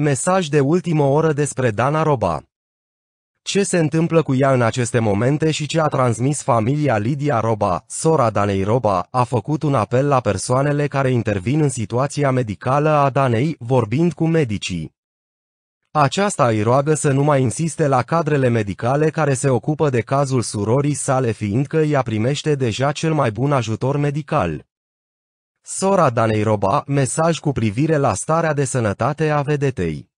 Mesaj de ultimă oră despre Dana Roba. Ce se întâmplă cu ea în aceste momente și ce a transmis familia Lidia Roba, sora Danei Roba, a făcut un apel la persoanele care intervin în situația medicală a Danei, vorbind cu medicii. Aceasta îi roagă să nu mai insiste la cadrele medicale care se ocupă de cazul surorii sale fiindcă ea primește deja cel mai bun ajutor medical. Sora Danei Roba, mesaj cu privire la starea de sănătate a vedetei.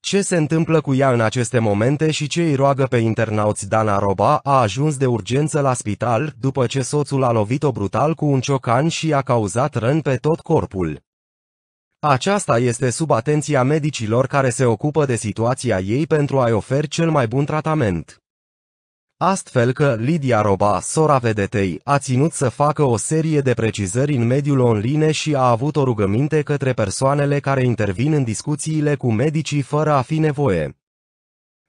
Ce se întâmplă cu ea în aceste momente și ce îi roagă pe internauți Dana Roba a ajuns de urgență la spital după ce soțul a lovit-o brutal cu un ciocan și a cauzat răni pe tot corpul. Aceasta este sub atenția medicilor care se ocupă de situația ei pentru a-i oferi cel mai bun tratament astfel că Lidia Roba, sora vedetei, a ținut să facă o serie de precizări în mediul online și a avut o rugăminte către persoanele care intervin în discuțiile cu medicii fără a fi nevoie.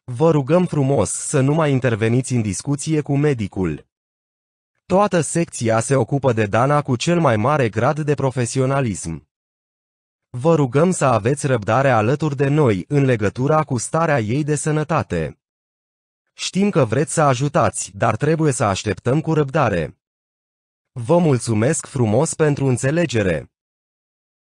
Vă rugăm frumos să nu mai interveniți în discuție cu medicul. Toată secția se ocupă de Dana cu cel mai mare grad de profesionalism. Vă rugăm să aveți răbdare alături de noi în legătura cu starea ei de sănătate. Știm că vreți să ajutați, dar trebuie să așteptăm cu răbdare. Vă mulțumesc frumos pentru înțelegere.